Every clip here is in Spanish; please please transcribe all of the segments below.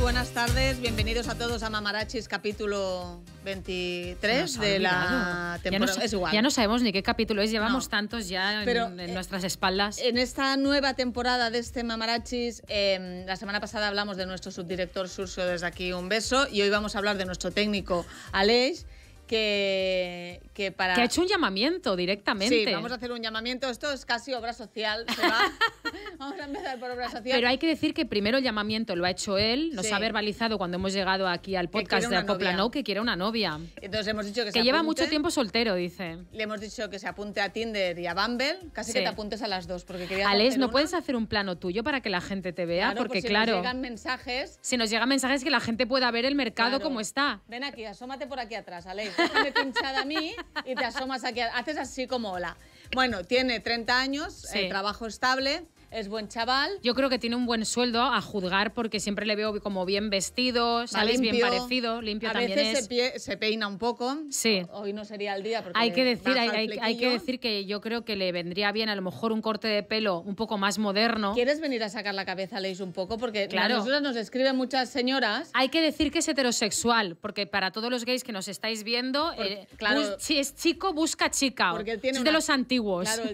Buenas tardes, bienvenidos a todos a Mamarachis, capítulo 23 de la temporada. Ya no, sabemos ni qué capítulo es, llevamos tantos ya en, eh, nuestras espaldas. En esta nueva temporada de este Mamarachis, em, la semana pasada hablamos de nuestro subdirector Surcio, desde aquí un beso, y hoy vamos a hablar de nuestro técnico Aleix que, para... Que ha hecho un llamamiento directamente. Sí, vamos a hacer un llamamiento. Esto es casi obra social. vamos a empezar por obra social. Pero hay que decir que primero el llamamiento lo ha hecho él, nos ha verbalizado cuando hemos llegado aquí al podcast de Poplanou que quiere una novia. Entonces hemos dicho que, que lleva mucho tiempo soltero, dice. Le hemos dicho que se apunte a Tinder y a Bumble. Casi que te apuntes a las dos, porque Alex, ¿no puedes hacer un plano tuyo para que la gente te vea? porque pues si claro... Nos llegan mensajes... Si nos llegan mensajes que la gente pueda ver el mercado como está. Ven aquí, asómate por aquí atrás, Alex me pinchada a mí y te asomas aquí. Haces así como hola. Bueno, tiene 30 años, sí. trabajo estable es buen chaval. Yo creo que tiene un buen sueldo a juzgar porque siempre le veo como bien vestido, sales bien parecido, limpio a también veces es. Se, pie, se, peina un poco. Sí. Hoy no sería el día porque hay que decir hay, que decir que yo creo que le vendría bien a lo mejor un corte de pelo un poco más moderno. ¿Quieres venir a sacar la cabeza Leis un poco porque claro. nosotros nos escriben muchas señoras. Hay que decir que es heterosexual porque para todos los gays que nos estáis viendo, eh, claro, si es chico busca chica. es de los antiguos. Claro,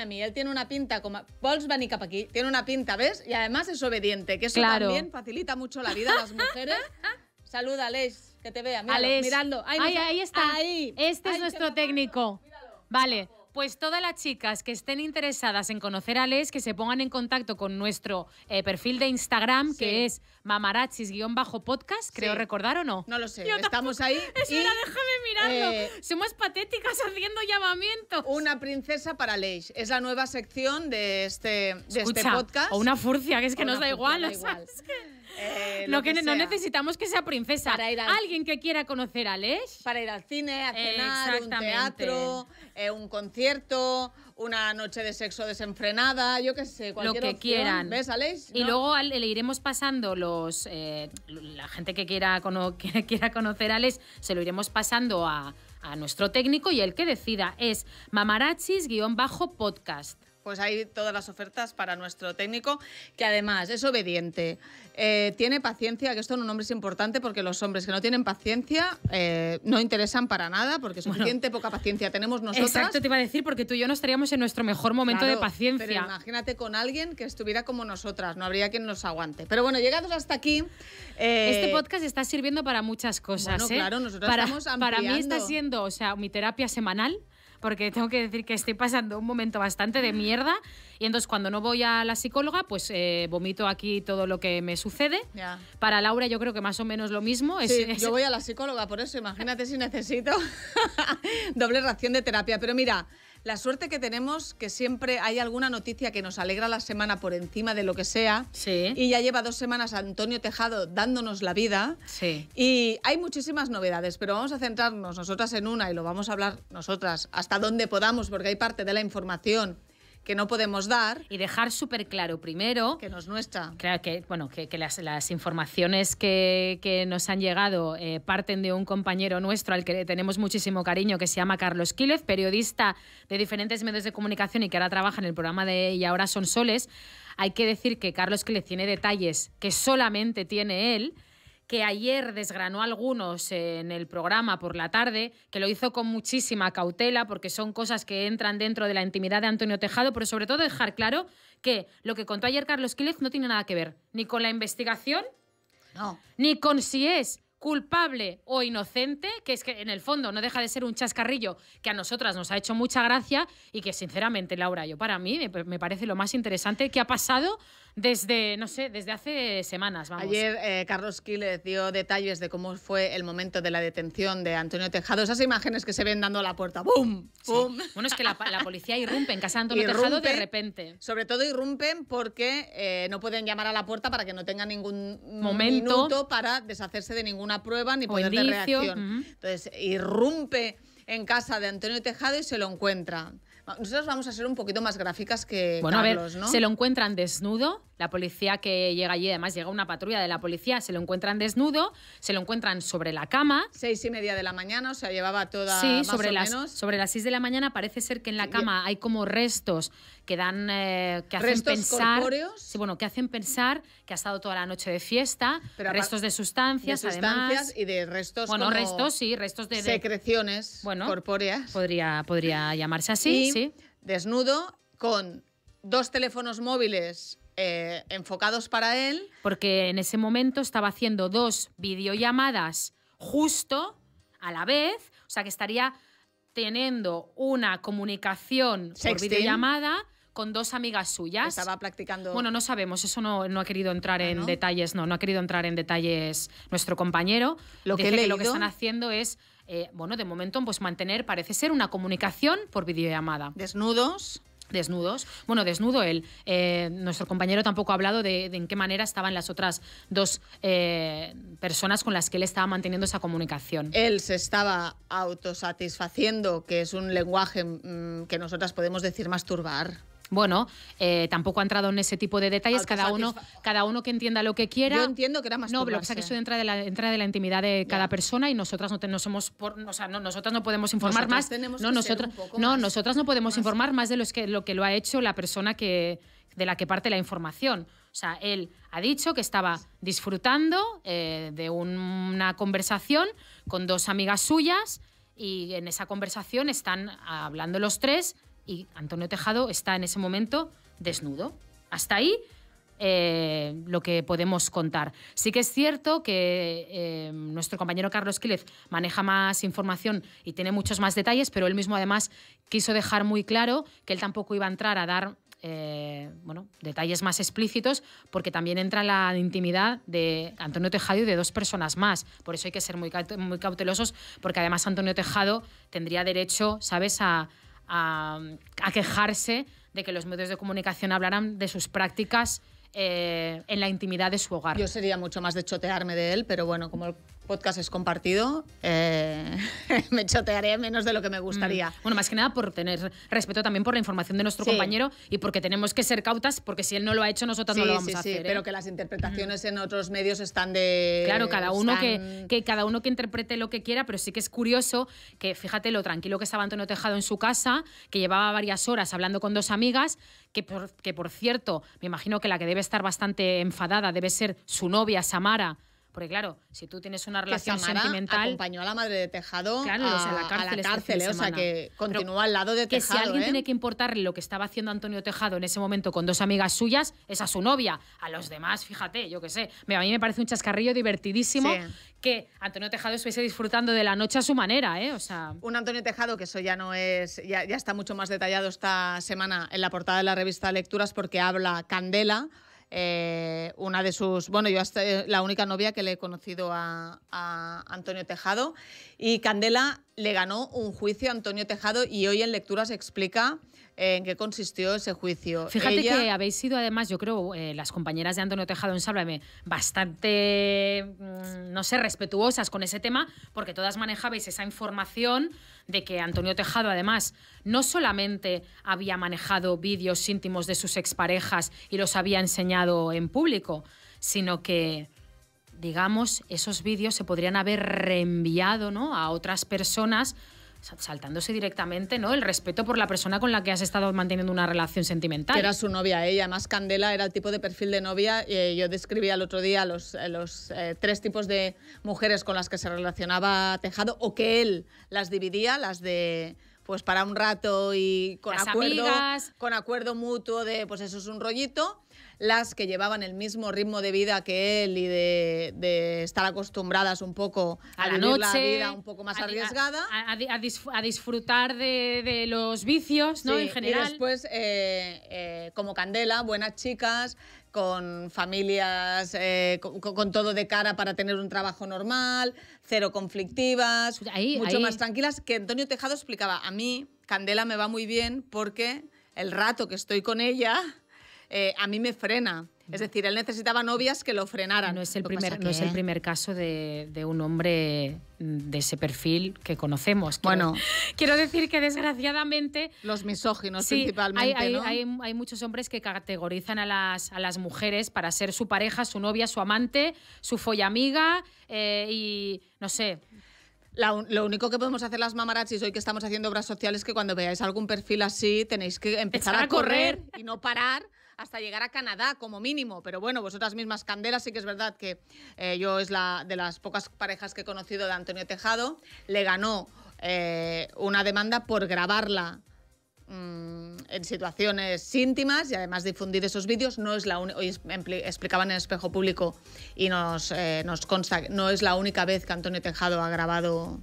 a mí, él tiene una pinta como Volkswagen tiene una pinta, ¿ves? Y además es obediente, que eso claro. también facilita mucho la vida a las mujeres. Saluda, Aleix, que te vea. Mirando. ahí está. Este es nuestro técnico. Vale. Pues todas las chicas que estén interesadas en conocer a Les, que se pongan en contacto con nuestro eh, perfil de Instagram, que es mamarachis-podcast, creo recordar o no. No lo sé, estamos ahí. Espera, déjame mirarlo. Eh, Somos patéticas haciendo llamamientos. Una princesa para Les. Es la nueva sección de este, este podcast. O una furcia, que es que nos da igual. Eh, que, no necesitamos que sea princesa. Alguien que quiera conocer a Alex. Para ir al cine, a cenar, un teatro, eh, un concierto, una noche de sexo desenfrenada, yo qué sé, cualquier Lo que quieran. ¿Ves, Alex? Y luego le iremos pasando los. Eh, la gente que quiera, que quiera conocer a Alex, se lo iremos pasando a, a nuestro técnico y el que decida es mamarachis-podcast pues hay todas las ofertas para nuestro técnico, que además es obediente, eh, tiene paciencia, que esto en un hombre es importante porque los hombres que no tienen paciencia eh, no interesan para nada, porque suficiente obediente, poca paciencia tenemos nosotros. Exacto, te iba a decir, porque tú y yo no estaríamos en nuestro mejor momento de paciencia. Pero imagínate con alguien que estuviera como nosotras, no habría quien nos aguante. Pero bueno, llegados hasta aquí. Eh, este podcast está sirviendo para muchas cosas. Bueno, claro, nosotros para, estamos ampliando. Para mí está siendo, o sea, mi terapia semanal porque tengo que decir que estoy pasando un momento bastante de mierda y entonces cuando no voy a la psicóloga, pues eh, vomito aquí todo lo que me sucede. Para Laura yo creo que más o menos lo mismo. Es, sí, Yo voy a la psicóloga por eso, imagínate si necesito doble ración de terapia. Pero mira, la suerte que tenemos que siempre hay alguna noticia que nos alegra la semana por encima de lo que sea. Sí. Y ya lleva dos semanas Antonio Tejado dándonos la vida. Sí. Y hay muchísimas novedades, pero vamos a centrarnos nosotras en una y lo vamos a hablar nosotras hasta donde podamos, porque hay parte de la información que no podemos dar. Y dejar súper claro primero... Que nos nuestra. Claro, que, bueno, que, las, las, informaciones que, que, nos han llegado eh, parten de un compañero nuestro al que tenemos muchísimo cariño, que se llama Carlos Quílez, periodista de diferentes medios de comunicación y que ahora trabaja en el programa de Y ahora son soles. Hay que decir que Carlos Quílez tiene detalles que solamente tiene él, que ayer desgranó algunos en el programa por la tarde, que lo hizo con muchísima cautela porque son cosas que entran dentro de la intimidad de Antonio Tejado, pero sobre todo dejar claro que lo que contó ayer Carlos Quílez no tiene nada que ver ni con la investigación, no. ni con si es culpable o inocente, que es que en el fondo no deja de ser un chascarrillo que a nosotras nos ha hecho mucha gracia y que sinceramente, Laura, yo para mí me parece lo más interesante que ha pasado desde, no sé, desde hace semanas. Ayer eh, Carlos Carlos le dio detalles de cómo fue el momento de la detención de Antonio Tejado. Esas imágenes que se ven dando a la puerta. ¡Bum! ¡Bum! Bueno, es que la, policía irrumpe en casa de Antonio Tejado de repente. Sobre todo irrumpen porque eh, no pueden llamar a la puerta para que no tenga ningún momento minuto para deshacerse de ninguna prueba ni poder de reacción. Entonces, irrumpe en casa de Antonio Tejado y se lo encuentra. Ah, Nosotros vamos a ser un poquito más gráficas que bueno, Se lo encuentran desnudo, la policía que llega allí, además llega una patrulla de la policía, se lo encuentran desnudo, se lo encuentran sobre la cama. Seis y media de la mañana, o sea, llevaba toda. más sobre, o las, menos. sobre las seis de la mañana parece ser que en la cama hay como restos que eh, que hacen pensar, corpóreos. bueno, que hacen pensar que ha estado toda la noche de fiesta, restos de sustancias, sustancias y de restos, bueno, restos, sí, restos de, secreciones, corpóreas, podría, podría llamarse así, sí, desnudo con dos teléfonos móviles eh, enfocados para él. Porque en ese momento estaba haciendo dos videollamadas justo a la vez, o sea que estaría teniendo una comunicación por videollamada con dos amigas suyas. Estaba practicando. Bueno, no sabemos, eso no, ha querido entrar ah, en detalles, no, no ha querido entrar en detalles nuestro compañero. Lo que, lo que están haciendo es, eh, bueno, de momento, pues mantener, parece ser, una comunicación por videollamada. Desnudos desnudos. Bueno, desnudo él. Eh, nuestro compañero tampoco ha hablado de, en qué manera estaban las otras dos eh, personas con las que él estaba manteniendo esa comunicación. Él se estaba autosatisfaciendo, que es un lenguaje mm, que nosotras podemos decir masturbar. Bueno, eh, tampoco ha entrado en ese tipo de detalles, cada uno, cada uno que entienda lo que quiera. Yo entiendo que era más No, lo que pasa que eso entra de la, de la intimidad de cada persona y nosotras no, somos o sea, no, nosotras podemos informar más. no, nosotras, no, podemos informar más de lo que lo ha hecho la persona que, de la que parte la información. O sea, él ha dicho que estaba disfrutando eh, de una conversación con dos amigas suyas y en esa conversación están hablando los tres y Antonio Tejado está en ese momento desnudo. Hasta ahí eh, lo que podemos contar. Sí que es cierto que eh, nuestro compañero Carlos Quílez maneja más información y tiene muchos más detalles, pero él mismo además quiso dejar muy claro que él tampoco iba a entrar a dar eh, bueno, detalles más explícitos, porque también entra la intimidad de Antonio Tejado y de dos personas más. Por eso hay que ser muy, muy cautelosos, porque además Antonio Tejado tendría derecho, ¿sabes?, a, a, quejarse de que los medios de comunicación hablaran de sus prácticas eh, en la intimidad de su hogar. Yo sería mucho más de chotearme de él, pero bueno, como podcast es compartido, eh, me chotearé menos de lo que me gustaría. Mm. Bueno, más que nada por tener respeto también por la información de nuestro compañero y porque tenemos que ser cautas, porque si él no lo ha hecho, nosotros no lo vamos a hacer. Sí, ¿eh? pero que las interpretaciones en otros medios están de. Claro, cada uno que, cada uno que interprete lo que quiera, pero sí que es curioso que, fíjate lo tranquilo que estaba Antonio Tejado en su casa, que llevaba varias horas hablando con dos amigas, que que por cierto, me imagino que la que debe estar bastante enfadada debe ser su novia, Samara porque claro, si tú tienes una relación sentimental... acompañó a la madre de Tejado claro, a, la cárcel, este ¿eh? o sea, que continúa al lado de Tejado. Que si alguien ¿eh? tiene que importarle lo que estaba haciendo Antonio Tejado en ese momento con dos amigas suyas, es a su novia. A los demás, fíjate, yo qué sé. A mí me parece un chascarrillo divertidísimo que Antonio Tejado estuviese disfrutando de la noche a su manera, ¿eh? O sea... Un Antonio Tejado, que eso ya no es... Ya, ya está mucho más detallado esta semana en la portada de la revista Lecturas porque habla Candela eh, una de sus, bueno, yo hasta eh, la única novia que le he conocido a, a, Antonio Tejado. Y Candela le ganó un juicio a Antonio Tejado y hoy en lecturas explica eh, en qué consistió ese juicio. Fíjate que habéis sido además, yo creo, eh, las compañeras de Antonio Tejado en Sálvame, bastante, mm, no sé, respetuosas con ese tema, porque todas manejabais esa información de que Antonio Tejado además no solamente había manejado vídeos íntimos de sus exparejas y los había enseñado en público, sino que digamos, esos vídeos se podrían haber reenviado ¿no? a otras personas saltándose directamente ¿no? el respeto por la persona con la que has estado manteniendo una relación sentimental. era su novia, ella. ¿eh? más Además, Candela era el tipo de perfil de novia. y eh, yo describía el otro día los, eh, los tres tipos de mujeres con las que se relacionaba Tejado o que él las dividía, las de pues para un rato y con acuerdo con acuerdo mutuo de pues eso es un rollito las que llevaban el mismo ritmo de vida que él y de, estar acostumbradas un poco a, la vida un poco más arriesgada. A, disfrutar de, los vicios, ¿no? en general. Y después, eh, eh, como Candela, buenas chicas, con familias, eh, con, todo de cara para tener un trabajo normal, cero conflictivas, pues mucho más tranquilas, que Antonio Tejado explicaba, a mí Candela me va muy bien porque el rato que estoy con ella eh, a mí me frena. Es decir, él necesitaba novias que lo frenaran. No es el, primer, es el primer caso de, un hombre mm, de ese perfil que conocemos. bueno, quiero decir que desgraciadamente... Los misóginos principalmente. Hay, hay, muchos hombres que categorizan a las, mujeres para ser su pareja, su novia, su amante, su follamiga eh, y no sé. lo único que podemos hacer las mamarachis hoy que estamos haciendo obras sociales es que cuando veáis algún perfil así tenéis que empezar a, correr y no parar hasta llegar a Canadá como mínimo. Pero bueno, vosotras mismas, Candela, sí que es verdad que eh, yo es la de las pocas parejas que he conocido de Antonio Tejado. Le ganó eh, una demanda por grabarla mm, en situaciones íntimas y además difundir esos vídeos no es la hoy explicaban en espejo público y nos, eh, nos consta no es la única vez que Antonio Tejado ha grabado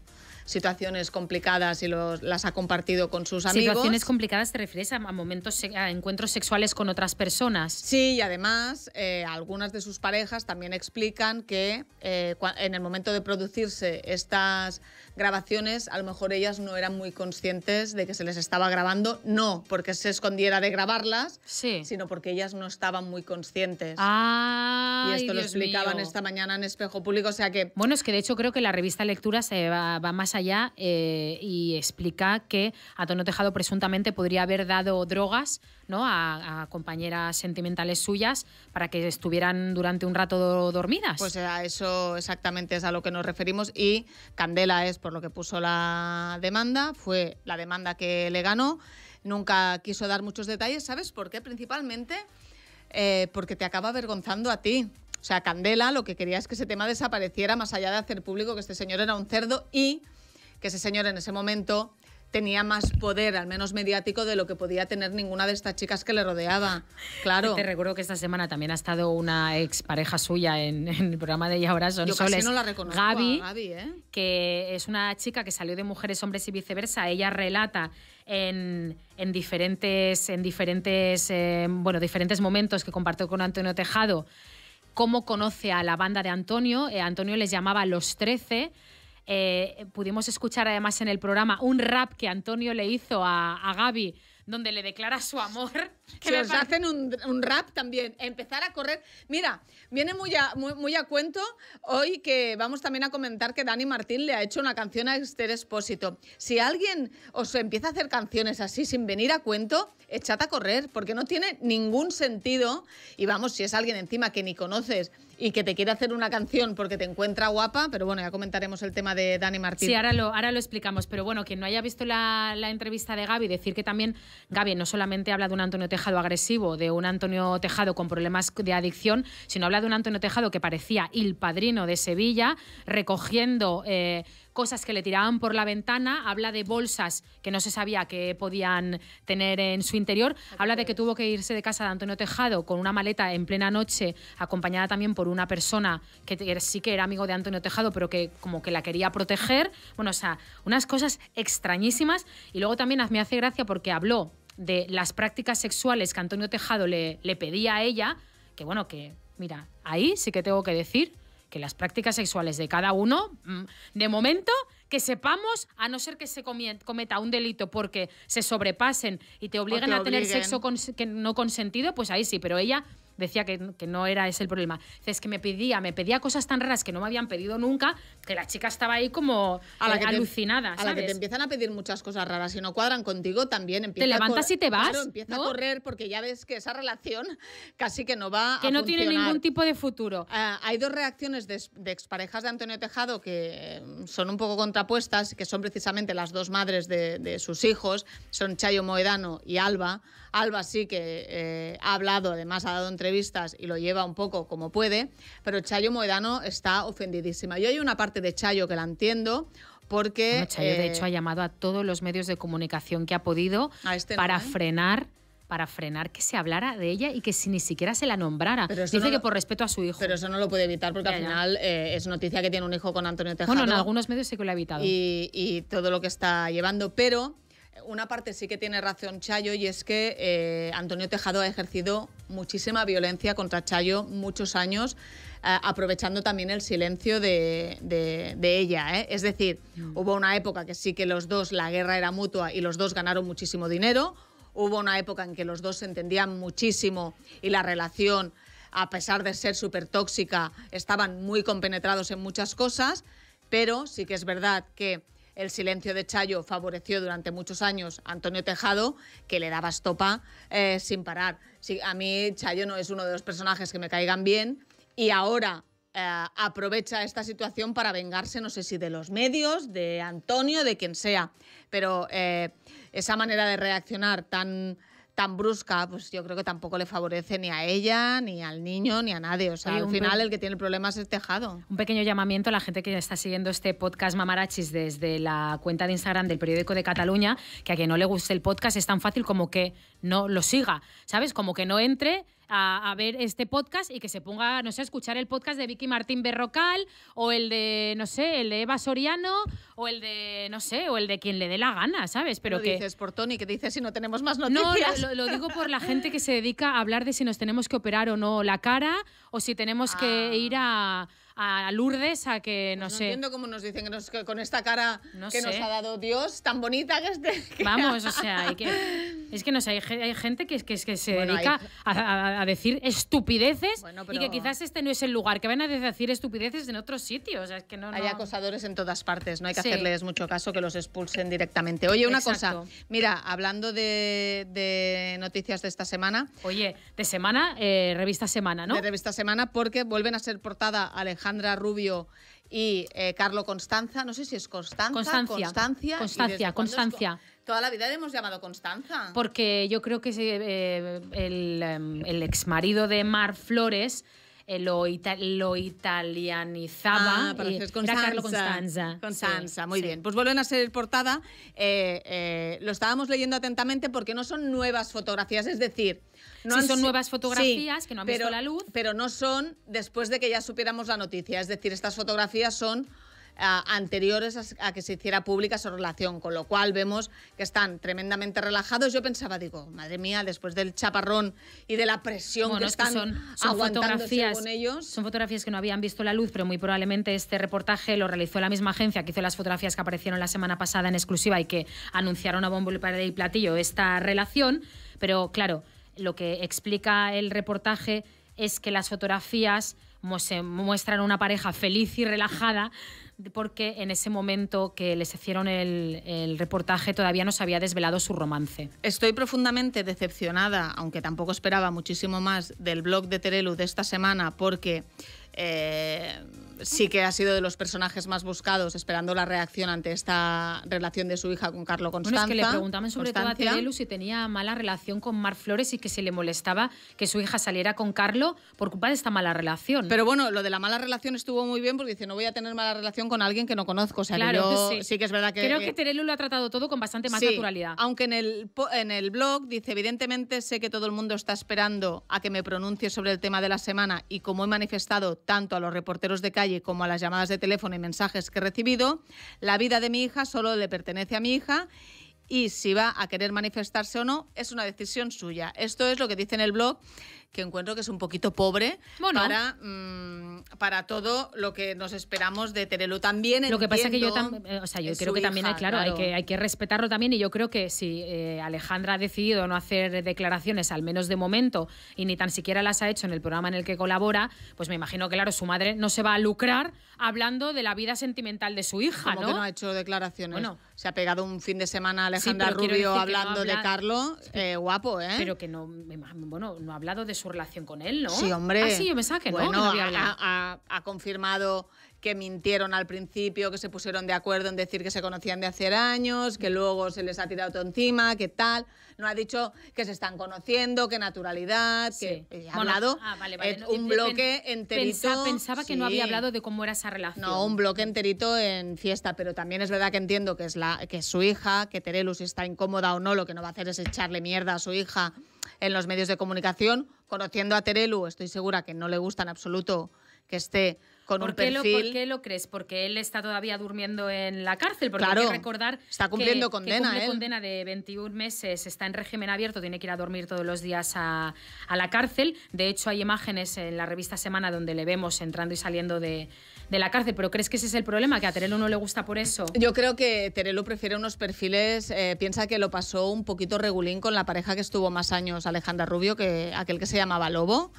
situaciones complicadas y las ha compartido con sus amigos. Situaciones complicadas te refieres a, momentos, a encuentros sexuales con otras personas. Sí, y además eh, algunas de sus parejas también explican que eh, en el momento de producirse estas grabaciones, a lo mejor ellas no eran muy conscientes de que se les estaba grabando, no porque se escondiera de grabarlas, sino porque ellas no estaban muy conscientes. Ah, y esto lo explicaban esta mañana en Espejo Público, o sea que... Bueno, es que de hecho creo que la revista Lectura se va, va más allá eh, y explica que Antonio Tejado presuntamente podría haber dado drogas ¿no? a, compañeras sentimentales suyas para que estuvieran durante un rato dormidas. Pues a eso exactamente es a lo que nos referimos y Candela es por lo que puso la demanda, fue la demanda que le ganó, nunca quiso dar muchos detalles, ¿sabes por qué? Principalmente eh, porque te acaba avergonzando a ti. O sea, Candela lo que quería es que ese tema desapareciera más allá de hacer público que este señor era un cerdo y que ese señor en ese momento tenía más poder, al menos mediático, de lo que podía tener ninguna de estas chicas que le rodeaba. Claro. Te recuerdo que esta semana también ha estado una pareja suya en, el programa de Ella Ahora Son Yo no la Gaby, ¿eh? que es una chica que salió de Mujeres, Hombres y Viceversa. Ella relata en, diferentes, en diferentes, eh, bueno, diferentes momentos que compartió con Antonio Tejado cómo conoce a la banda de Antonio. Eh, Antonio les llamaba Los Trece. Eh, pudimos escuchar además en el programa un rap que Antonio le hizo a, Gaby donde le declara su amor. Que nos hacen un, rap también, empezar a correr. Mira, viene muy a, muy, a cuento hoy que vamos también a comentar que Dani Martín le ha hecho una canción a Esther Espósito. Si alguien os empieza a hacer canciones así sin venir a cuento, echad a correr, porque no tiene ningún sentido. Y vamos, si es alguien encima que ni conoces y que te quiere hacer una canción porque te encuentra guapa, pero bueno, ya comentaremos el tema de Dani Martín. Sí, ahora lo, ahora lo explicamos, pero bueno, quien no haya visto la, entrevista de Gaby, decir que también Gaby no solamente habla de un Antonio Tejado agresivo, de un Antonio Tejado con problemas de adicción, sino habla de un Antonio Tejado que parecía el padrino de Sevilla, recogiendo... Eh, cosas que le tiraban por la ventana, habla de bolsas que no se sabía que podían tener en su interior, habla de que tuvo que irse de casa de Antonio Tejado con una maleta en plena noche, acompañada también por una persona que sí que era amigo de Antonio Tejado, pero que como que la quería proteger. Bueno, o sea, unas cosas extrañísimas. Y luego también me hace gracia porque habló de las prácticas sexuales que Antonio Tejado le, le pedía a ella, que bueno, que mira, ahí sí que tengo que decir que las prácticas sexuales de cada uno, mm, de momento, que sepamos, a no ser que se cometa un delito porque se sobrepasen y te obliguen, a tener sexo no consentido, pues ahí sí, pero ella decía que, no era ese el problema. Es que me pedía, me pedía cosas tan raras que no me habían pedido nunca, que la chica estaba ahí como eh, alucinada. ¿sabes? A la que te empiezan a pedir muchas cosas raras y no cuadran contigo, también empieza Te levantas y te vas. empieza a correr porque ya ves que esa relación casi que no va que no tiene ningún tipo de futuro. Ah, hay dos reacciones de, de, exparejas de Antonio Tejado que mm, son un poco contrapuestas, que son precisamente las dos madres de, de sus hijos, son Chayo Moedano y Alba. Alba sí que eh, ha hablado, además ha dado entrevistas y lo lleva un poco como puede, pero Chayo Moedano está ofendidísima. Yo hay una parte de Chayo que la entiendo, porque... Chayo, de hecho, ha eh, llamado a todos los medios de comunicación que ha podido este para frenar para frenar que se hablara de ella y que ni siquiera se la nombrara. Dice que por respeto a su hijo. Pero eso no lo puede evitar porque al final eh, es noticia que tiene un hijo con Antonio Tejado. Bueno, en algunos medios sí que lo ha evitado. Y, y todo lo que está llevando, pero una parte sí que tiene razón Chayo y es que eh, Antonio Tejado ha ejercido muchísima violencia contra Chayo muchos años, eh, aprovechando también el silencio de, ella. ¿eh? Es decir, mm. hubo una época que sí que los dos, la guerra era mutua y los dos ganaron muchísimo dinero, hubo una época en que los dos se entendían muchísimo y la relación, a pesar de ser súper tóxica, estaban muy compenetrados en muchas cosas, pero sí que es verdad que el silencio de Chayo favoreció durante muchos años a Antonio Tejado, que le daba estopa eh, sin parar. Sí, a mí Chayo no es uno de los personajes que me caigan bien y ahora eh, aprovecha esta situación para vengarse, no sé si de los medios, de Antonio, de quien sea. Pero eh, esa manera de reaccionar tan tan brusca, pues yo creo que tampoco le favorece ni a ella, ni al niño, ni a nadie. O sea, al final el que tiene el problema es el tejado. Un pequeño llamamiento a la gente que está siguiendo este podcast Mamarachis desde la cuenta de Instagram del periódico de Cataluña, que a quien no le guste el podcast es tan fácil como que no lo siga, ¿sabes? Como que no entre a, ver este podcast y que se ponga, no sé, a escuchar el podcast de Vicky Martín Berrocal o el de, no sé, el de Eva Soriano o el de, no sé, o el de quien le dé la gana, ¿sabes? Pero lo que... dices por Tony, que dice si no tenemos más noticias. No, lo, digo por la gente que se dedica a hablar de si nos tenemos que operar o no la cara o si tenemos que ah. ir a a Lourdes a que, pues no, sé... No entiendo cómo nos dicen que, con esta cara que nos ha dado Dios, tan bonita que este... Vamos, o sea, hay es que no sé, hay, gente que, que, se dedica a, decir estupideces y que quizás este no es el lugar, que van a decir estupideces en otros sitios. que no, hay acosadores en todas partes, no hay que hacerles mucho caso, que los expulsen directamente. Oye, una cosa, mira, hablando de, noticias de esta semana... Oye, de semana, eh, revista Semana, ¿no? De revista Semana, porque vuelven a ser portada Alejandro Sandra Rubio y eh, Carlo Constanza, no sé si es Constanza, Constancia, Constancia, Constancia. Toda la vida le hemos llamado Constanza. Porque yo creo que eh, el, em, ex marido de Mar Flores eh, lo, lo italianizaba. Ah, Constanza. Constanza. Constanza, muy bien. Pues vuelven a ser portada. lo estábamos leyendo atentamente porque no son nuevas fotografías, es decir, no son nuevas fotografías que no han visto la luz. Pero no son después de que ya supiéramos la noticia. Es decir, estas fotografías son ah, anteriores a, que se hiciera pública su relación, con lo cual vemos que están tremendamente relajados. Yo pensaba, digo, madre mía, después del chaparrón y de la presión que están fotografías, con ellos. Son fotografías que no habían visto la luz, pero muy probablemente este reportaje lo realizó la misma agencia que hizo las fotografías que aparecieron la semana pasada en exclusiva y que anunciaron a bombo y platillo esta relación. Pero claro, lo que explica el reportaje es que las fotografías muestran una pareja feliz y relajada porque en ese momento que les hicieron el, el, reportaje todavía no se había desvelado su romance. Estoy profundamente decepcionada, aunque tampoco esperaba muchísimo más del blog de Terelu de esta semana porque... Eh, sí que ha sido de los personajes más buscados, esperando la reacción ante esta relación de su hija con Carlos Constanza. es que le preguntaban sobre todo a Terelu si tenía mala relación con Mar Flores y que se le molestaba que su hija saliera con Carlos por culpa de esta mala relación. Pero bueno, lo de la mala relación estuvo muy bien porque dice, no voy a tener mala relación con alguien que no conozco. claro, sí. que es verdad que... Creo que Terelu lo ha tratado todo con bastante más naturalidad. Aunque en el, en el blog dice, evidentemente sé que todo el mundo está esperando a que me pronuncie sobre el tema de la semana y como he manifestado, tanto a los reporteros de calle como a las llamadas de teléfono y mensajes que he recibido, la vida de mi hija solo le pertenece a mi hija y si va a querer manifestarse o no es una decisión suya. Esto es lo que dice en el blog que encuentro que es un poquito pobre para, mm, para todo lo que nos esperamos de Terelu. También Lo que pasa es que yo, eh, o sea, yo creo que también hay, claro, Hay, que, hay que respetarlo también y yo creo que si eh, Alejandra ha decidido no hacer declaraciones, al menos de momento, y ni tan siquiera las ha hecho en el programa en el que colabora, pues me imagino que, claro, su madre no se va a lucrar hablando de la vida sentimental de su hija, ¿no? Que no ha hecho declaraciones. Bueno, se ha pegado un fin de semana Alejandra Rubio hablando de Carlos, eh, guapo, ¿eh? Pero que no, bueno, no ha hablado de su relación con él, ¿no? Sí, hombre. Ah, sí, yo me que no. Bueno, había ha confirmado que mintieron al principio, que se pusieron de acuerdo en decir que se conocían de hace años, que luego se les ha tirado todo encima, que tal. No ha dicho que se están conociendo, que naturalidad, que ha hablado un bloque enterito. Pensaba, que no había hablado de cómo era esa relación. No, un bloque enterito en fiesta, pero también es verdad que entiendo que es, la, que es su hija, que Terelu si está incómoda o no, lo que no va a hacer es echarle mierda a su hija en los medios de comunicación. Conociendo a Terelu, estoy segura que no le gusta en absoluto que esté ¿Por qué Lo, crees? Porque él está todavía durmiendo en la cárcel, porque hay que recordar está cumpliendo condena, cumple condena de 21 meses, está en régimen abierto, tiene que ir a dormir todos los días a, la cárcel. De hecho, hay imágenes en la revista Semana donde le vemos entrando y saliendo de, la cárcel, pero ¿crees que ese es el problema? ¿Que a Terelo no le gusta por eso? Yo creo que Terelo prefiere unos perfiles, eh, piensa que lo pasó un poquito regulín con la pareja que estuvo más años, Alejandra Rubio, que aquel que se llamaba Lobo.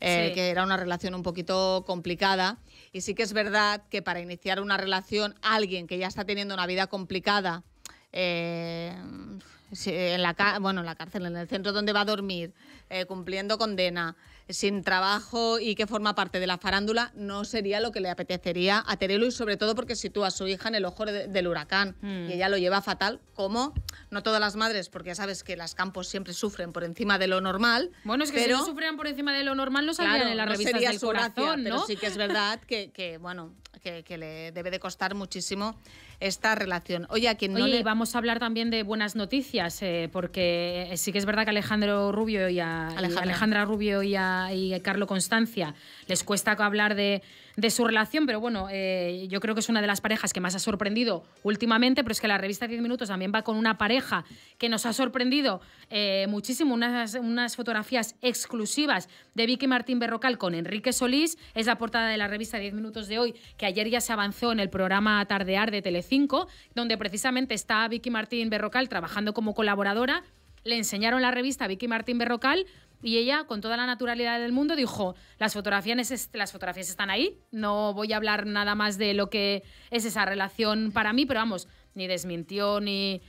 Eh, que era una relación un poquito complicada. Y sí que es verdad que para iniciar una relación, alguien que ya está teniendo una vida complicada, eh, en la, bueno, la cárcel, en el centro donde va a dormir, eh, cumpliendo condena, sin trabajo y que forma parte de la farándula, no sería lo que le apetecería a Terelu y sobre todo porque sitúa a su hija en el ojo del huracán mm. y ella lo lleva fatal, como no todas las madres, porque ya sabes que las campos siempre sufren por encima de lo normal. Bueno, es que si no sufrieran por encima de lo normal no salían en las revistas del corazón, Pero sí que es verdad que bueno, que, le debe de costar muchísimo esta relación. Oye, a quien no vamos a hablar también de buenas noticias, eh, porque eh, sí que es verdad que Alejandro Rubio y a Alejandra, Rubio y a y Carlo Constancia les cuesta hablar de, de su relación, pero bueno, eh, yo creo que es una de las parejas que más ha sorprendido últimamente, pero es que la revista 10 Minutos también va con una pareja que nos ha sorprendido eh, muchísimo, unas, unas, fotografías exclusivas de Vicky Martín Berrocal con Enrique Solís, es la portada de la revista 10 Minutos de hoy, que ayer ya se avanzó en el programa Tardear de Telecinco, donde precisamente está Vicky Martín Berrocal trabajando como colaboradora, le enseñaron la revista Vicky Martín Berrocal, y ella, con toda la naturalidad del mundo, dijo, las fotografías, están ahí, no voy a hablar nada más de lo que es esa relación para mí, pero vamos, ni desmintió ni,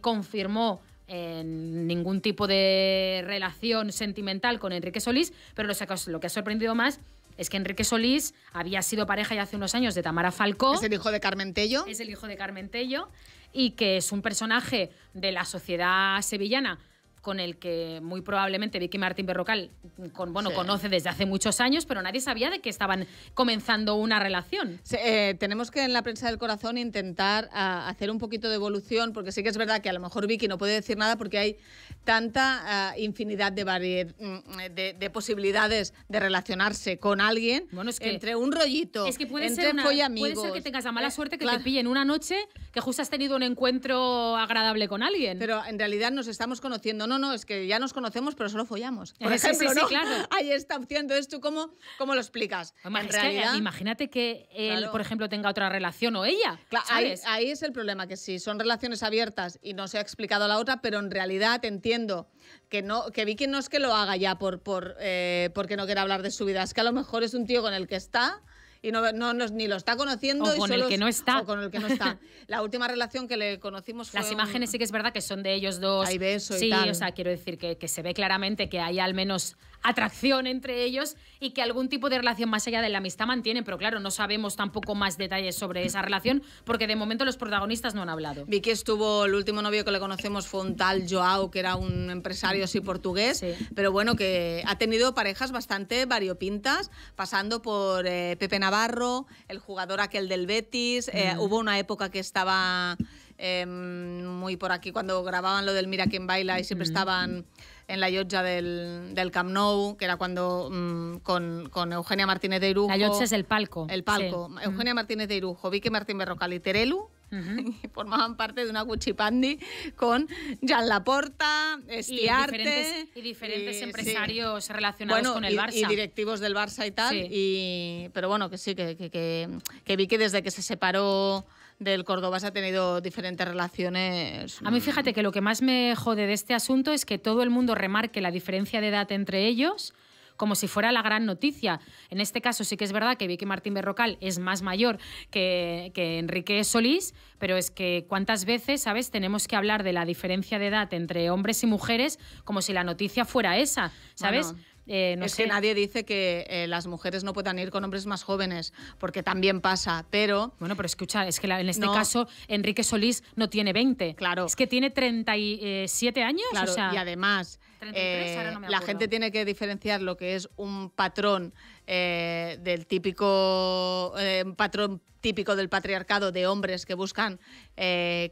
confirmó eh, ningún tipo de relación sentimental con Enrique Solís, pero lo que ha sorprendido más es que Enrique Solís había sido pareja ya hace unos años de Tamara Falcó. Es el hijo de Carmen Tello. Es el hijo de Carmen Tello y que es un personaje de la sociedad sevillana con el que muy probablemente Vicky Martín Berrocal con, bueno, conoce desde hace muchos años, pero nadie sabía de que estaban comenzando una relación. Eh, tenemos que en la prensa del corazón intentar ah, hacer un poquito de evolución, porque sí que es verdad que a lo mejor Vicky no puede decir nada porque hay tanta ah, infinidad mm, de, posibilidades de relacionarse con alguien bueno, es que, entre un rollito, y puede entre ser Puede ser que tengas la mala eh, suerte que te pillen una noche que justo has tenido un encuentro agradable con alguien. Pero en realidad nos estamos conociendo, no, no, es que ya nos conocemos, pero solo follamos. Eh, por ejemplo, ¿no? Ahí Hay esta opción. ¿tú cómo, lo explicas? en realidad, imagínate que él, por ejemplo, tenga otra relación o ella. Ahí, es el problema, que si son relaciones abiertas y no se ha explicado la otra, pero en realidad entiendo que no que Vicky no es que lo haga ya por, por eh, porque no quiera hablar de su vida, es que a lo mejor es un tío con el que está y no, no, ni lo está conociendo. O con el que no está. O con el que no está. La última relación que le conocimos fue. Las imágenes sí que es verdad que son de ellos dos. Hay beso sí, y tal. o sea, quiero decir que se ve claramente que hay al menos atracción entre ellos y que algún tipo de relación más allá de la amistad mantienen, pero claro, no sabemos tampoco más detalles sobre esa relación porque de momento los protagonistas no han hablado. que estuvo, el último novio que le conocemos fue un tal Joao, que era un empresario así portugués, pero bueno, que ha tenido parejas bastante variopintas, pasando por eh, Pepe Navarro, el jugador aquel del Betis, eh, mm. hubo una época que estaba... Em, muy por aquí cuando grababan lo del Mira quién baila y siempre mm. estaban en la yotja del, del, Camp Nou, que era cuando mm, con, Eugenia Martínez de Irujo. La yotja es el palco. El palco. Eugenia Martínez de Irujo, Vicky Martín Berrocal y Terelu, formaban parte de una gucci con Jan Laporta, Estiarte... Y diferentes, y diferentes empresarios relacionados con el Barça. Y directivos del Barça y tal. Y, pero bueno, que sí, que, que, que vi que desde que se separó del se ha tenido diferentes relaciones. A mí fíjate que lo que más me jode de este asunto es que todo el mundo remarque la diferencia de edad entre ellos como si fuera la gran noticia. En este caso sí que es verdad que Vicky Martín Berrocal es más mayor que, Enrique Solís, pero es que cuántas veces, ¿sabes?, tenemos que hablar de la diferencia de edad entre hombres y mujeres como si la noticia fuera esa, ¿sabes? Eh, no es sé. que nadie dice que eh, las mujeres no puedan ir con hombres más jóvenes, porque también pasa, pero... Bueno, pero escucha, es que en este caso Enrique Solís no tiene 20. Claro. Es que tiene 37 eh, años. Claro, años y además eh, la gente tiene que diferenciar lo que es un patrón eh, del típico eh, patrón típico del patriarcado de hombres que buscan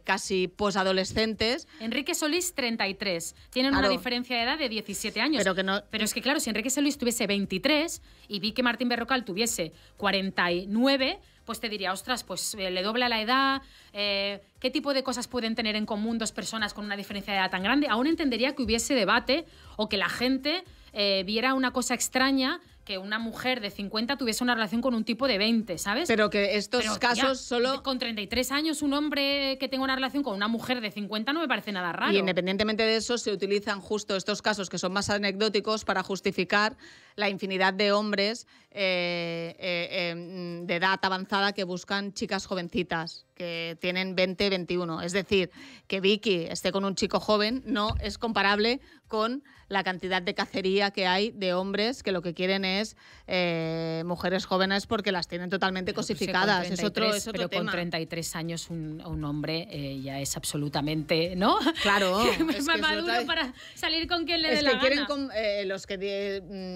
casi posadolescentes. Enrique Solís, 33. Tienen una diferencia de edad de 17 años. Pero, Pero es que, claro, si Enrique Solís tuviese 23 y vi que Martín Berrocal tuviese 49, pues te diría, ostras, pues eh, le le dobla la edad, eh, qué tipo de cosas pueden tener en común dos personas con una diferencia de edad tan grande. Aún entendería que hubiese debate o que la gente eh, viera una cosa extraña que una mujer de 50 tuviese una relación con un tipo de 20, ¿sabes? Pero que estos casos solo... Con 33 años un hombre que tenga una relación con una mujer de 50 no me parece nada raro. Y independientemente de eso, se utilizan justo estos casos que son más anecdóticos para justificar la infinidad de hombres eh, eh, em, de edad avanzada que buscan chicas jovencitas, que tienen 20, 21. Es decir, que Vicky esté con un chico joven no es comparable con la cantidad de cacería que hay de hombres que lo que quieren es eh, mujeres jóvenes porque las tienen totalmente cosificadas. es otro, pero con 33 años un, hombre ya es absolutamente, ¿no? Claro. maduro para salir con quien le dé la gana. Quieren con, los que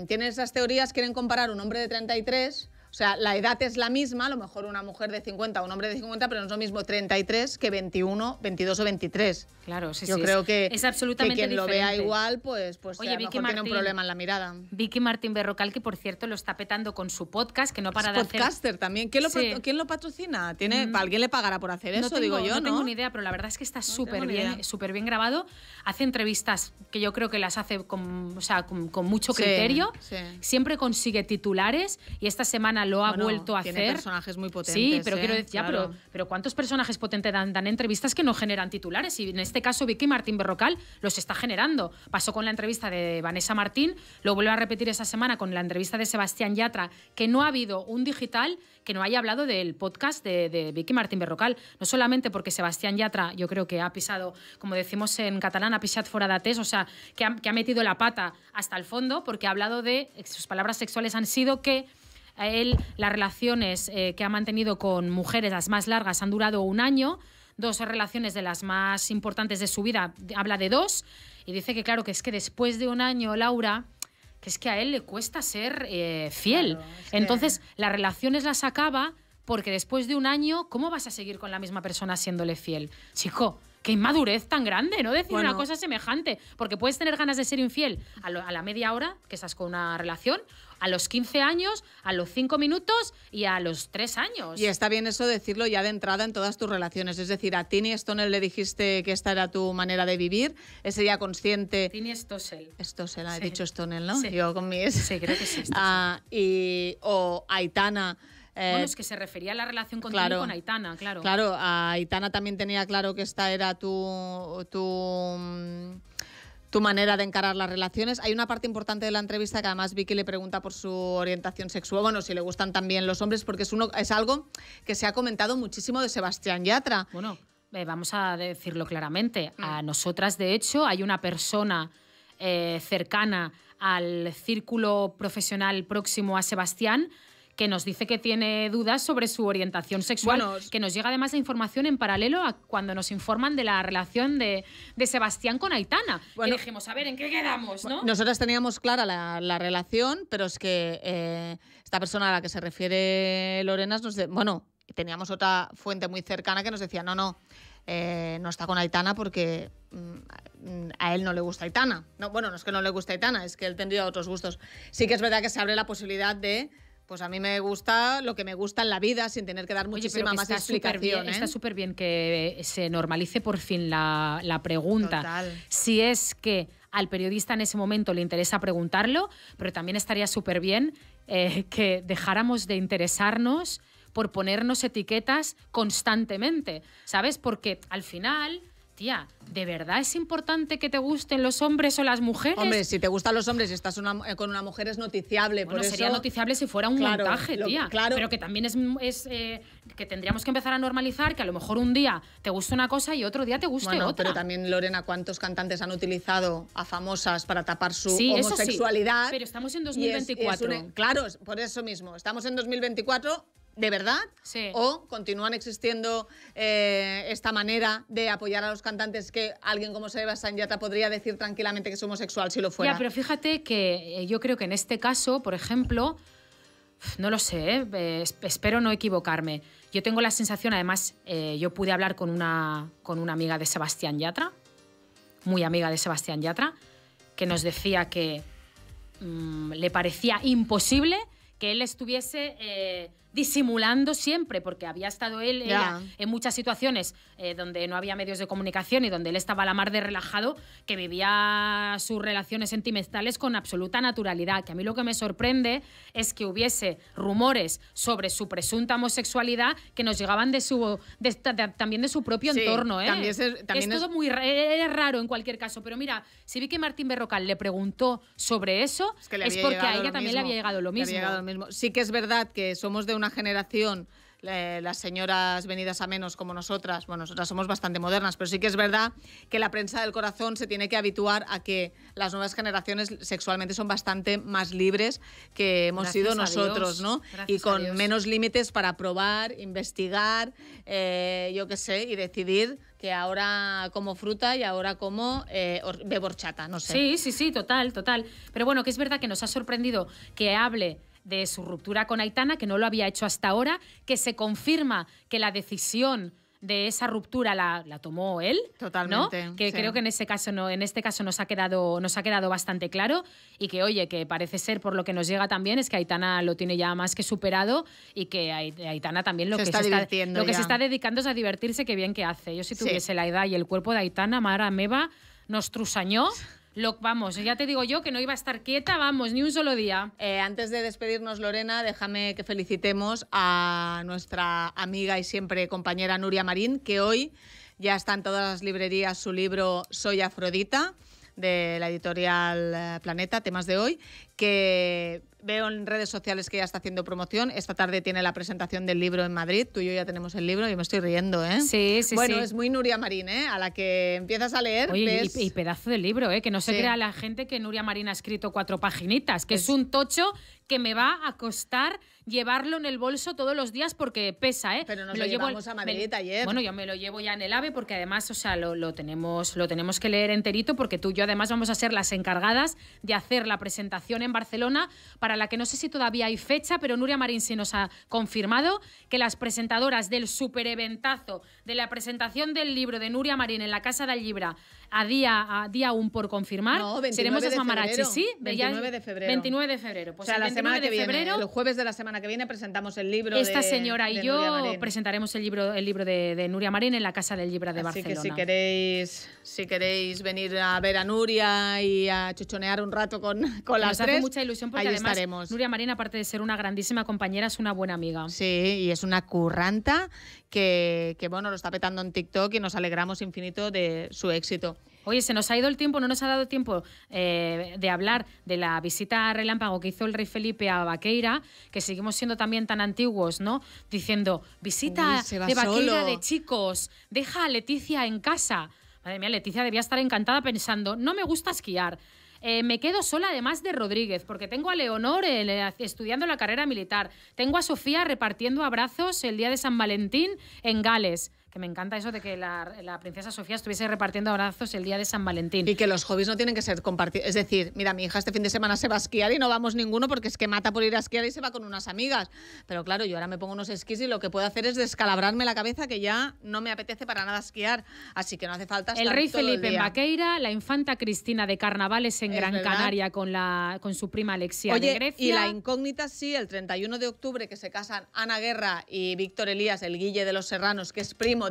mm, tienen esas teorías quieren comparar un hombre de 33 o sea, la edad es la misma, a lo mejor una mujer de 50 o un hombre de 50, pero no es lo mismo 33 que 21, 22 o 23. Claro, sí, Yo creo que, es absolutamente que quien lo vea igual, pues, pues tiene un problema en la mirada. Vicky Martín Berrocal, que por cierto lo está petando con su podcast, que no para es de podcaster también. ¿Quién lo, lo patrocina? ¿Tiene, mm. ¿Alguien le pagará por hacer eso? digo yo, ¿no? No tengo ni idea, pero la verdad es que está súper bien, súper bien grabado. Hace entrevistas que yo creo que las hace con, sea, con mucho criterio. Siempre consigue titulares y esta semana lo ha vuelto a tiene hacer. personajes muy potentes. Sí, pero ¿eh? quiero decir, pero, ¿cuántos personajes potentes dan, entrevistas que no generan titulares? Y en este caso Vicky Martín Berrocal los está generando. Pasó con la entrevista de Vanessa Martín, lo vuelvo a repetir esa semana con la entrevista de Sebastián Yatra, que no ha habido un digital que no haya hablado del podcast de, Vicky Martín Berrocal. No solamente porque Sebastián Yatra, yo creo que ha pisado, como decimos en catalán, ha pisado fuera de o sea, que ha, que ha metido la pata hasta el fondo, porque ha hablado de, sus palabras sexuales han sido que a él las relaciones eh, que ha mantenido con mujeres, las más largas, han durado un año, dos relaciones de las más importantes de su vida, habla de dos, y dice que claro, que es que después de un año, Laura, que es que a él le cuesta ser eh, fiel. Entonces, las relaciones las acaba porque después de un año, ¿cómo vas a seguir con la misma persona siéndole fiel? Chico, qué inmadurez tan grande, ¿no? Decir una cosa semejante. Porque puedes tener ganas de ser infiel a, la media hora que estás con una relación, a los 15 años, a los 5 minutos y a los 3 años. Y está bien eso decirlo ya de entrada en todas tus relaciones. Es decir, a Tini Stonel le dijiste que esta era tu manera de vivir, ese día consciente. Tini Stossel. Stossel, dicho Stonel, ¿no? Sí. Yo con Sí, creo que sí. Ah, y, o Aitana bueno, eh, es que se refería a la relación contigo con Aitana, claro. Claro, Aitana también tenía claro que esta era tu... tu tu manera de encarar las relaciones. Hay una parte importante de la entrevista que además Vicky le pregunta por su orientación sexual, bueno, si le gustan también los hombres, porque es, algo que se ha comentado muchísimo de Sebastián Yatra. Bueno, eh, vamos a decirlo claramente, a mm. nosotras de hecho hay una persona eh, cercana al círculo profesional próximo a Sebastián que nos dice que tiene dudas sobre su orientación sexual, que nos llega además la información en paralelo a cuando nos informan de la relación de, Sebastián con Aitana. Bueno, dijimos, a ver, ¿en qué quedamos? ¿no? Nosotras teníamos clara la, relación, pero es que eh, esta persona a la que se refiere Lorenas nos... bueno, teníamos otra fuente muy cercana que nos decía, no, no, eh, no está con Aitana porque mm, a él no le gusta Aitana. No, bueno, no es que no le guste Aitana, es que él tendría otros gustos. Sí que es verdad que se abre la posibilidad de pues a mí me gusta lo que me gusta en la vida sin tener que dar muchísima más está explicación. ¿eh? Está súper bien que se normalice por fin la, pregunta. Si es que al periodista en ese momento le interesa preguntarlo, pero también estaría súper bien eh, que dejáramos de interesarnos por ponernos etiquetas constantemente, ¿sabes? Porque al final Tía, ¿de verdad es importante que te gusten los hombres o las mujeres? Hombre, si te gustan los hombres y estás eh, con una mujer es noticiable. Bueno, sería noticiable si fuera un claro, tía. Claro. Pero que también es, eh, que tendríamos que empezar a normalizar que a lo mejor un día te gusta una cosa y otro día te guste bueno, otra. Pero también, Lorena, ¿cuántos cantantes han utilizado a famosas para tapar su sí, homosexualidad? sí, pero estamos en 2024. E- claro, por eso mismo. Estamos en 2024 de verdad o continúan existiendo eh, esta manera de apoyar a los cantantes que alguien como Sebastián Yatra podría decir tranquilamente que es homosexual si lo fuera. Ya, pero fíjate que eh, yo creo que en este caso, por ejemplo, no lo sé, eh, espero no equivocarme. Yo tengo la sensación, además, yo pude hablar con una, con una amiga de Sebastián Yatra, muy amiga de Sebastián Yatra, que nos decía que mm, le parecía imposible que él estuviese disimulando siempre, porque había estado él en muchas situaciones eh, donde no había medios de comunicación y donde él estaba a la mar de relajado, que vivía sus relaciones sentimentales con absoluta naturalidad. Que a mí lo que me sorprende es que hubiese rumores sobre su presunta homosexualidad que nos llegaban de su, también de su propio entorno. ¿eh? es, todo muy raro en cualquier caso, pero mira, si vi que Martín Berrocal le preguntó sobre eso, es, porque a ella también le había llegado lo mismo. mismo. Sí que es verdad que somos de una generación, eh, las señoras venidas a menos como nosotras, bueno, nosotras somos bastante modernas, pero sí que es verdad que la prensa del corazón se tiene que habituar a que las nuevas generaciones sexualmente son bastante más libres que hemos sido nosotros, ¿no? y con menos límites para probar, investigar, eh, yo qué sé, y decidir que ahora como fruta y ahora como eh, bebo no sé. Sí, sí, sí, total, total. Pero bueno, que es verdad que nos ha sorprendido que hable de su ruptura con Aitana, que no lo había hecho hasta ahora, que se confirma que la decisión de esa ruptura la, tomó él. Totalmente. Que creo que en ese caso no, en este caso nos ha quedado, nos ha quedado bastante claro. Y que, oye, que parece ser por lo que nos llega también, es que Aitana lo tiene ya más que superado y que Aitana también lo, que, se está, dedicando es a divertirse, que bien que hace. Yo si tuviese la edad y el cuerpo de Aitana, Mara Meva nos trusañó vamos, ya te digo yo que no iba a estar quieta, vamos, ni un solo día. Eh, antes de despedirnos, Lorena, déjame que felicitemos a nuestra amiga y siempre compañera Nuria Marín, que hoy ya está en todas las librerías su libro Soy Afrodita de la editorial eh, Planeta, temas de hoy, que veo en redes sociales que ya está haciendo promoción. Esta tarde tiene la presentación del libro en Madrid. Tú y yo ya tenemos el libro. y me estoy riendo, ¿eh? Sí, sí, bueno, es muy Nuria Marín, ¿eh? A la que empiezas a leer. Oye, y, pedazo del libro, ¿eh? Que no se crea la gente que Nuria Marín ha escrito cuatro paginitas, que es, un tocho que me va a costar llevarlo en el bolso todos los días porque pesa, ¿eh? Pero nos lo, llevamos a Madrid ayer. Bueno, yo me lo llevo ya en el AVE porque además, o sea, lo, tenemos, lo tenemos que leer enterito porque tú y yo además vamos a ser las encargadas de hacer la presentación en Barcelona, para la que no sé si todavía hay fecha, pero Nuria Marín sí nos ha confirmado que las presentadoras del supereventazo de la presentación del libro de Nuria Marín en la Casa de Libra a día, a día aún por confirmar. 29 Seremos de febrero. sí. 29 de febrero. 29 pues o sea, la semana de febrero, el jueves de la semana que viene presentamos el libro Esta señora y yo presentaremos el libro, el libro de, Nuria Marín en la Casa del Libra de Barcelona. Así que si queréis, si queréis venir a ver a Nuria y a chuchonear un rato con, con las tres, mucha ilusión porque además estaremos. Nuria Marín, aparte de ser una grandísima compañera, es una buena amiga. Sí, y es una curranta que, bueno, lo está petando en TikTok y nos alegramos infinito de su éxito. Oye, se nos ha ido el tiempo, no nos ha dado tiempo eh, de hablar de la visita a relámpago que hizo el rey Felipe a Vaqueira, que seguimos siendo también tan antiguos, ¿no? Diciendo, visita de Vaqueira de chicos, deja a Leticia en casa. Madre mía, Leticia debía estar encantada pensando, no me gusta esquiar, eh, me quedo sola además de Rodríguez, porque tengo a Leonor eh, estudiando la carrera militar, tengo a Sofía repartiendo abrazos el día de San Valentín en Gales me encanta eso de que la, princesa Sofía estuviese repartiendo abrazos el día de San Valentín. Y que los hobbies no tienen que ser compartidos. Es decir, mira, mi hija este fin de semana se va a esquiar y no vamos ninguno porque es que mata por ir a esquiar y se va con unas amigas. Pero claro, yo ahora me pongo unos esquís y lo que puedo hacer es descalabrarme la cabeza que ya no me apetece para nada esquiar. Así que no hace falta estar El rey Felipe en Baqueira, la infanta Cristina de Carnavales en Gran Canaria con, la, con su prima Alexia de Grecia. Y la incógnita sí, el 31 de octubre que se casan Ana Guerra y Víctor Elías, el Guille de los Serranos, que es primo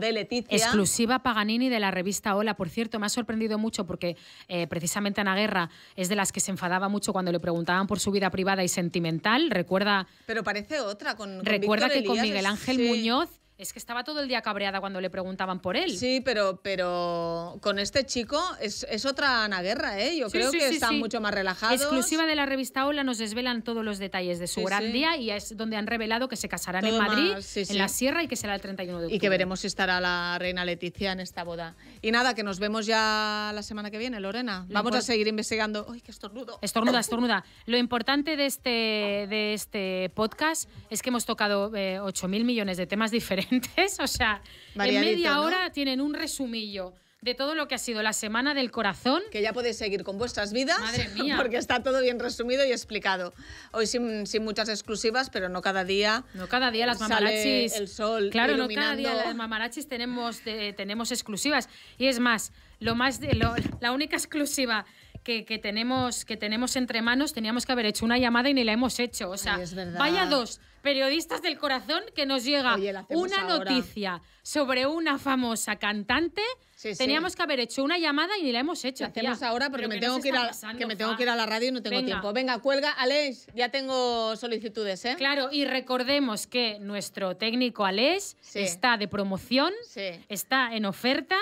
Exclusiva Paganini de la revista Hola. Por cierto, me ha sorprendido mucho porque eh, precisamente Ana Guerra es de las que se enfadaba mucho cuando le preguntaban por su vida privada y sentimental. Recuerda. Pero parece otra con. recuerda que con Miguel Ángel Muñoz es que estaba todo el día cabreada cuando le preguntaban por él. Sí, pero, pero con este chico es, otra Ana Guerra, ¿eh? Yo creo que está mucho más relajados. Exclusiva de la revista Hola nos desvelan todos los detalles de su gran día y es donde han revelado que se casarán en Madrid, en la Sierra y que será el 31 de octubre. Y que veremos si estará la reina Leticia en esta boda. Y nada, que nos vemos ya la semana que viene, Lorena. Vamos a seguir investigando. ¡Ay, qué estornudo! Estornuda, estornuda. Lo importante de este, de este podcast es que hemos tocado 8.000 eh, millones de temas diferentes o sea, en media hora tienen un resumillo de todo lo que ha sido la Semana del Corazón. Que ya podéis seguir con vuestras vidas. Porque está todo bien resumido y explicado. Hoy sin, sin muchas exclusivas, pero no cada día. No cada día las mamarachis. el sol. Claro, no cada día las mamarachis tenemos, tenemos exclusivas. Y es más, lo más la única exclusiva. Que, que, tenemos, que tenemos entre manos, teníamos que haber hecho una llamada y ni la hemos hecho. O sea, vaya dos periodistas del corazón que nos llega una noticia sobre una famosa cantante. Teníamos que haber hecho una llamada y ni la hemos hecho. hacemos ahora porque me tengo que, ir a, me tengo que ir a la radio y no tengo tiempo. Venga, cuelga, Alex, ya tengo solicitudes, ¿eh? Claro, y recordemos que nuestro técnico Alex está de promoción, está en oferta.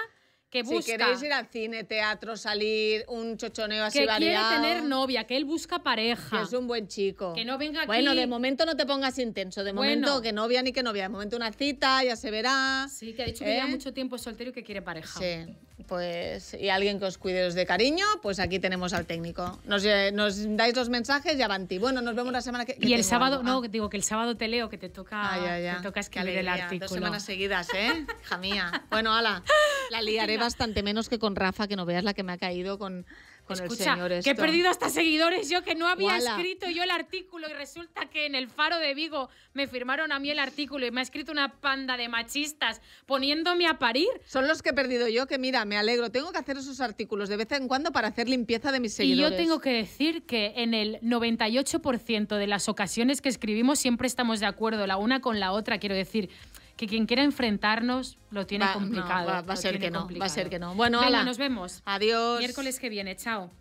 Si queréis ir al cine, teatro, salir, un chochoneo así Que quiere tener novia, que él busca pareja. Que es un buen chico. Que no venga aquí. Bueno, de momento no te pongas intenso. De momento que novia ni que novia. De momento una cita, ya se verá. Sí, que ha dicho que lleva ¿Eh? mucho tiempo soltero y que quiere pareja. Sí. Pues, y alguien que os cuide de cariño, pues aquí tenemos al técnico. Nos, eh, dais los mensajes y avanti. Bueno, nos vemos la semana que, viene. Y el sábado, no, ah. digo que el sábado te leo, que te toca, ah, ya, ya. Te toca escribir el artículo. Dos semanas seguidas, ¿eh? Hija mía. Bueno, ala, la liaré. bastante menos que con Rafa, que no veas la que me ha caído con, con Escucha, el señor. Que he perdido hasta seguidores yo, que no había escrito yo el artículo y resulta que en el Faro de Vigo me firmaron a mí el artículo y me ha escrito una panda de machistas poniéndome a parir. Son los que he perdido yo, que mira, me alegro. Tengo que hacer esos artículos de vez en cuando para hacer limpieza de mis seguidores. Y yo tengo que decir que en el 98% de las ocasiones que escribimos siempre estamos de acuerdo la una con la otra, quiero decir que quien quiera enfrentarnos lo tiene complicado. va, a ser que no, va a ser que no. Bueno, nos vemos. Adiós. Miércoles que viene, chao.